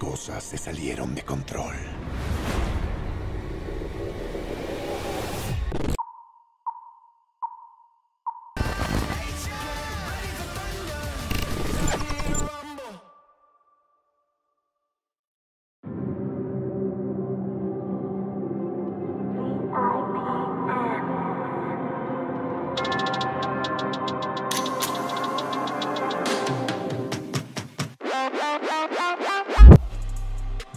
cosas se salieron de control.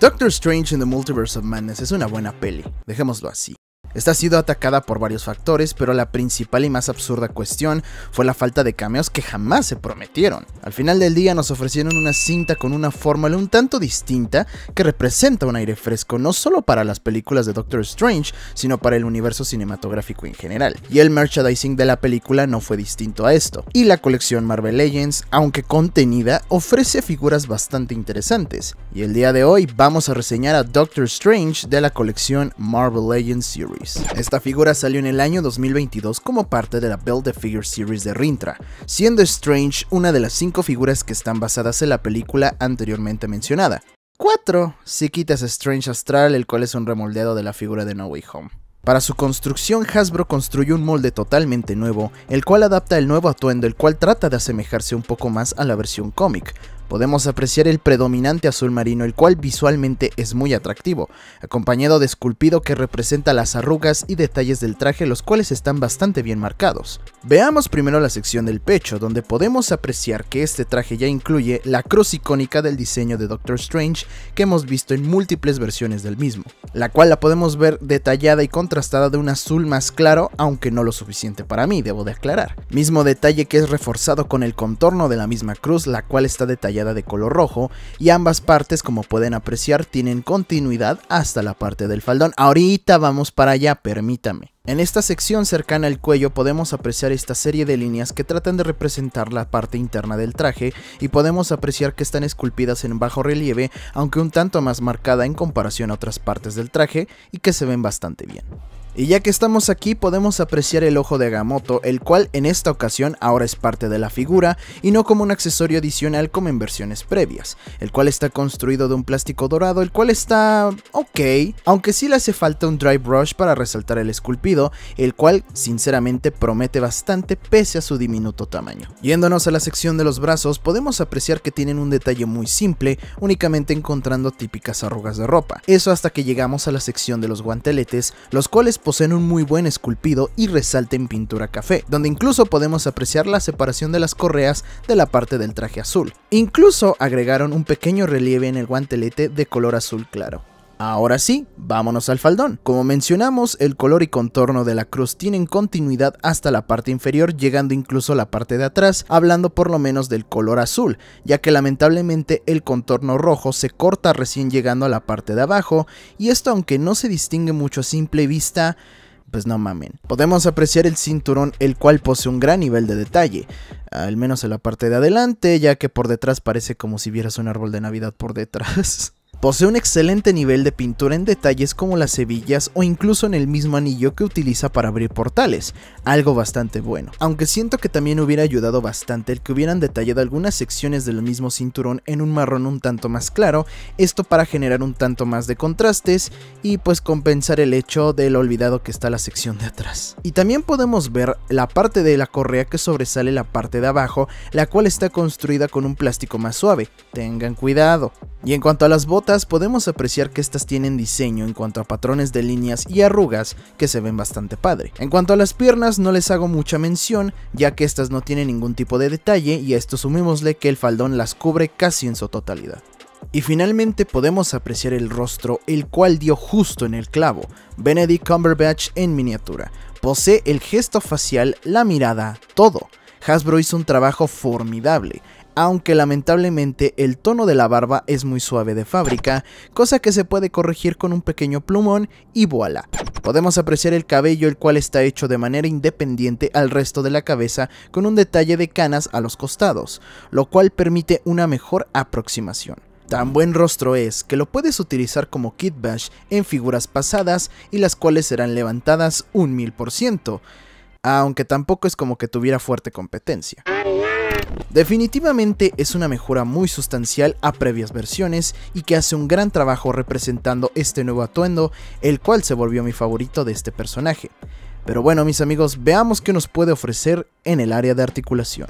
Doctor Strange in the Multiverse of Madness es una buena peli, dejémoslo así. Esta ha sido atacada por varios factores, pero la principal y más absurda cuestión fue la falta de cameos que jamás se prometieron. Al final del día nos ofrecieron una cinta con una fórmula un tanto distinta que representa un aire fresco no solo para las películas de Doctor Strange, sino para el universo cinematográfico en general. Y el merchandising de la película no fue distinto a esto. Y la colección Marvel Legends, aunque contenida, ofrece figuras bastante interesantes. Y el día de hoy vamos a reseñar a Doctor Strange de la colección Marvel Legends Series. Esta figura salió en el año 2022 como parte de la Build the Figure Series de Rintra, siendo Strange una de las cinco figuras que están basadas en la película anteriormente mencionada. 4. Si quitas Strange Astral, el cual es un remoldeado de la figura de No Way Home. Para su construcción, Hasbro construyó un molde totalmente nuevo, el cual adapta el nuevo atuendo, el cual trata de asemejarse un poco más a la versión cómic, podemos apreciar el predominante azul marino, el cual visualmente es muy atractivo, acompañado de esculpido que representa las arrugas y detalles del traje los cuales están bastante bien marcados. Veamos primero la sección del pecho, donde podemos apreciar que este traje ya incluye la cruz icónica del diseño de Doctor Strange que hemos visto en múltiples versiones del mismo, la cual la podemos ver detallada y contrastada de un azul más claro, aunque no lo suficiente para mí, debo de aclarar. Mismo detalle que es reforzado con el contorno de la misma cruz, la cual está detallada de color rojo y ambas partes como pueden apreciar tienen continuidad hasta la parte del faldón. Ahorita vamos para allá, permítame. En esta sección cercana al cuello podemos apreciar esta serie de líneas que tratan de representar la parte interna del traje y podemos apreciar que están esculpidas en bajo relieve, aunque un tanto más marcada en comparación a otras partes del traje y que se ven bastante bien. Y ya que estamos aquí podemos apreciar el ojo de Agamotto, el cual en esta ocasión ahora es parte de la figura y no como un accesorio adicional como en versiones previas, el cual está construido de un plástico dorado, el cual está ok, aunque sí le hace falta un dry brush para resaltar el esculpido, el cual sinceramente promete bastante pese a su diminuto tamaño. Yéndonos a la sección de los brazos podemos apreciar que tienen un detalle muy simple, únicamente encontrando típicas arrugas de ropa, eso hasta que llegamos a la sección de los guanteletes, los cuales poseen un muy buen esculpido y resalten en pintura café, donde incluso podemos apreciar la separación de las correas de la parte del traje azul. Incluso agregaron un pequeño relieve en el guantelete de color azul claro. Ahora sí, vámonos al faldón. Como mencionamos, el color y contorno de la cruz tienen continuidad hasta la parte inferior, llegando incluso a la parte de atrás, hablando por lo menos del color azul, ya que lamentablemente el contorno rojo se corta recién llegando a la parte de abajo, y esto aunque no se distingue mucho a simple vista, pues no mamen. Podemos apreciar el cinturón, el cual posee un gran nivel de detalle, al menos en la parte de adelante, ya que por detrás parece como si vieras un árbol de navidad por detrás. Posee un excelente nivel de pintura en detalles como las hebillas o incluso en el mismo anillo que utiliza para abrir portales, algo bastante bueno. Aunque siento que también hubiera ayudado bastante el que hubieran detallado algunas secciones del mismo cinturón en un marrón un tanto más claro, esto para generar un tanto más de contrastes y pues compensar el hecho del olvidado que está la sección de atrás. Y también podemos ver la parte de la correa que sobresale la parte de abajo, la cual está construida con un plástico más suave, tengan cuidado. Y en cuanto a las botas, podemos apreciar que estas tienen diseño en cuanto a patrones de líneas y arrugas que se ven bastante padre. En cuanto a las piernas no les hago mucha mención ya que estas no tienen ningún tipo de detalle y a esto sumémosle que el faldón las cubre casi en su totalidad. Y finalmente podemos apreciar el rostro, el cual dio justo en el clavo, Benedict Cumberbatch en miniatura. Posee el gesto facial, la mirada, todo. Hasbro hizo un trabajo formidable aunque lamentablemente el tono de la barba es muy suave de fábrica, cosa que se puede corregir con un pequeño plumón y voilà. Podemos apreciar el cabello el cual está hecho de manera independiente al resto de la cabeza con un detalle de canas a los costados, lo cual permite una mejor aproximación. Tan buen rostro es que lo puedes utilizar como kit bash en figuras pasadas y las cuales serán levantadas un mil por ciento, aunque tampoco es como que tuviera fuerte competencia. Definitivamente es una mejora muy sustancial a previas versiones y que hace un gran trabajo representando este nuevo atuendo, el cual se volvió mi favorito de este personaje. Pero bueno mis amigos, veamos qué nos puede ofrecer en el área de articulación.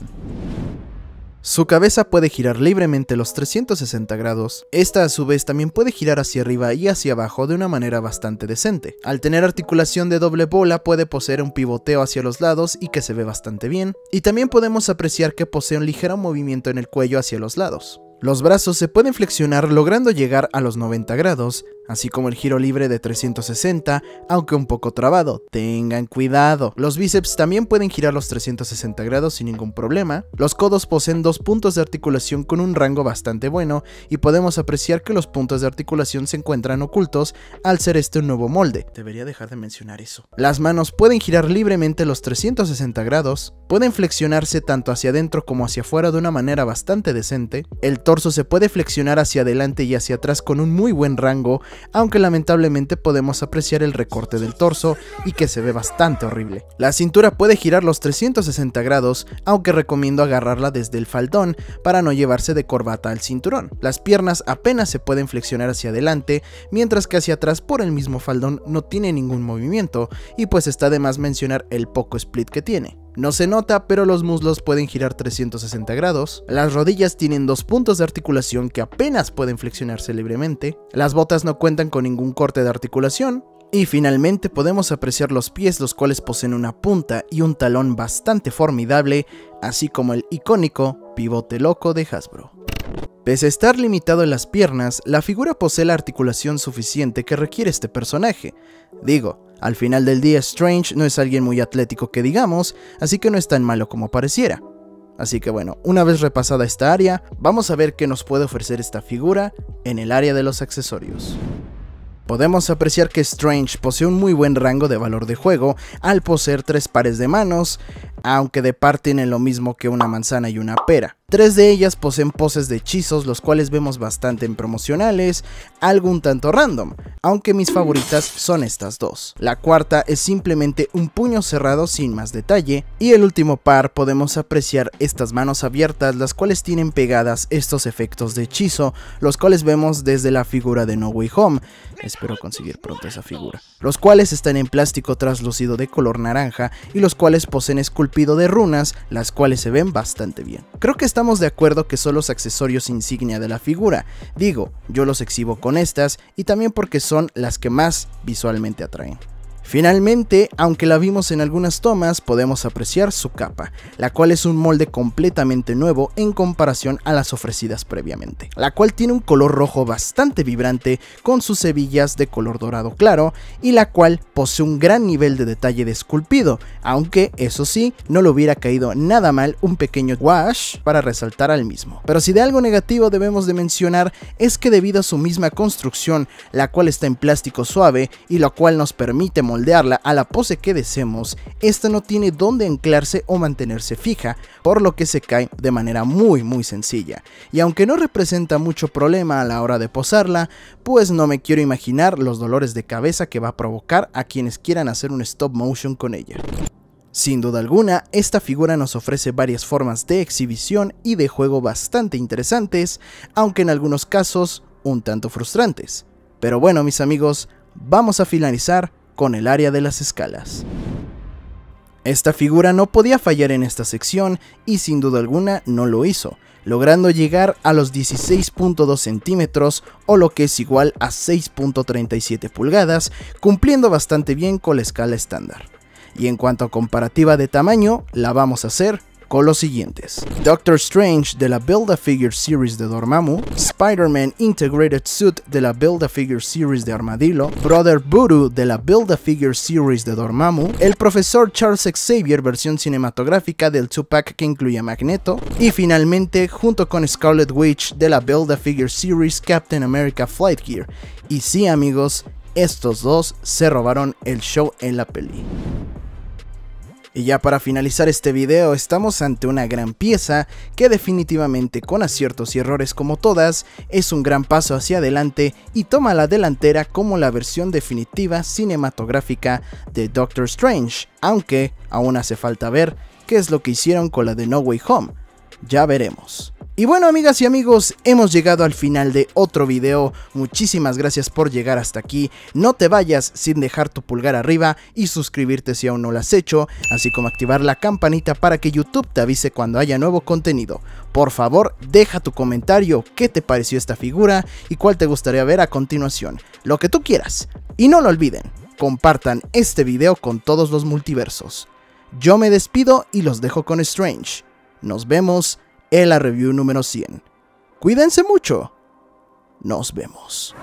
Su cabeza puede girar libremente los 360 grados. Esta a su vez también puede girar hacia arriba y hacia abajo de una manera bastante decente. Al tener articulación de doble bola puede poseer un pivoteo hacia los lados y que se ve bastante bien. Y también podemos apreciar que posee un ligero movimiento en el cuello hacia los lados. Los brazos se pueden flexionar logrando llegar a los 90 grados así como el giro libre de 360, aunque un poco trabado, tengan cuidado. Los bíceps también pueden girar los 360 grados sin ningún problema, los codos poseen dos puntos de articulación con un rango bastante bueno y podemos apreciar que los puntos de articulación se encuentran ocultos al ser este un nuevo molde. Debería dejar de mencionar eso. Las manos pueden girar libremente los 360 grados, pueden flexionarse tanto hacia adentro como hacia afuera de una manera bastante decente, el torso se puede flexionar hacia adelante y hacia atrás con un muy buen rango, aunque lamentablemente podemos apreciar el recorte del torso y que se ve bastante horrible. La cintura puede girar los 360 grados, aunque recomiendo agarrarla desde el faldón para no llevarse de corbata al cinturón. Las piernas apenas se pueden flexionar hacia adelante, mientras que hacia atrás por el mismo faldón no tiene ningún movimiento, y pues está de más mencionar el poco split que tiene. No se nota, pero los muslos pueden girar 360 grados, las rodillas tienen dos puntos de articulación que apenas pueden flexionarse libremente, las botas no cuentan con ningún corte de articulación, y finalmente podemos apreciar los pies los cuales poseen una punta y un talón bastante formidable, así como el icónico pivote loco de Hasbro. Pese a estar limitado en las piernas, la figura posee la articulación suficiente que requiere este personaje. Digo, al final del día, Strange no es alguien muy atlético que digamos, así que no es tan malo como pareciera. Así que bueno, una vez repasada esta área, vamos a ver qué nos puede ofrecer esta figura en el área de los accesorios. Podemos apreciar que Strange posee un muy buen rango de valor de juego al poseer tres pares de manos, aunque de par tienen lo mismo que una manzana y una pera. Tres de ellas poseen poses de hechizos, los cuales vemos bastante en promocionales, algo un tanto random, aunque mis favoritas son estas dos. La cuarta es simplemente un puño cerrado sin más detalle, y el último par podemos apreciar estas manos abiertas, las cuales tienen pegadas estos efectos de hechizo, los cuales vemos desde la figura de No Way Home, espero conseguir pronto esa figura, los cuales están en plástico translúcido de color naranja y los cuales poseen esculturas pido de runas, las cuales se ven bastante bien. Creo que estamos de acuerdo que son los accesorios insignia de la figura, digo, yo los exhibo con estas y también porque son las que más visualmente atraen. Finalmente, aunque la vimos en algunas tomas, podemos apreciar su capa, la cual es un molde completamente nuevo en comparación a las ofrecidas previamente, la cual tiene un color rojo bastante vibrante con sus hebillas de color dorado claro y la cual posee un gran nivel de detalle de esculpido, aunque eso sí, no le hubiera caído nada mal un pequeño wash para resaltar al mismo. Pero si de algo negativo debemos de mencionar es que debido a su misma construcción, la cual está en plástico suave y lo cual nos permite moldearla a la pose que deseemos, esta no tiene dónde anclarse o mantenerse fija, por lo que se cae de manera muy muy sencilla. Y aunque no representa mucho problema a la hora de posarla, pues no me quiero imaginar los dolores de cabeza que va a provocar a quienes quieran hacer un stop motion con ella. Sin duda alguna, esta figura nos ofrece varias formas de exhibición y de juego bastante interesantes, aunque en algunos casos un tanto frustrantes. Pero bueno, mis amigos, vamos a finalizar con el área de las escalas. Esta figura no podía fallar en esta sección y sin duda alguna no lo hizo, logrando llegar a los 16.2 centímetros o lo que es igual a 6.37 pulgadas, cumpliendo bastante bien con la escala estándar. Y en cuanto a comparativa de tamaño, la vamos a hacer con los siguientes. Doctor Strange de la Build-A-Figure Series de Dormammu, Spider-Man Integrated Suit de la Build-A-Figure Series de Armadillo, Brother Voodoo de la Build-A-Figure Series de Dormammu, el profesor Charles Xavier versión cinematográfica del Two-Pack que incluye Magneto, y finalmente junto con Scarlet Witch de la Build-A-Figure Series Captain America Flight Gear. Y sí amigos, estos dos se robaron el show en la peli. Y ya para finalizar este video estamos ante una gran pieza que definitivamente con aciertos y errores como todas es un gran paso hacia adelante y toma la delantera como la versión definitiva cinematográfica de Doctor Strange, aunque aún hace falta ver qué es lo que hicieron con la de No Way Home, ya veremos. Y bueno amigas y amigos, hemos llegado al final de otro video, muchísimas gracias por llegar hasta aquí, no te vayas sin dejar tu pulgar arriba y suscribirte si aún no lo has hecho, así como activar la campanita para que YouTube te avise cuando haya nuevo contenido. Por favor, deja tu comentario, qué te pareció esta figura y cuál te gustaría ver a continuación, lo que tú quieras. Y no lo olviden, compartan este video con todos los multiversos. Yo me despido y los dejo con Strange. Nos vemos en la review número 100. Cuídense mucho. Nos vemos.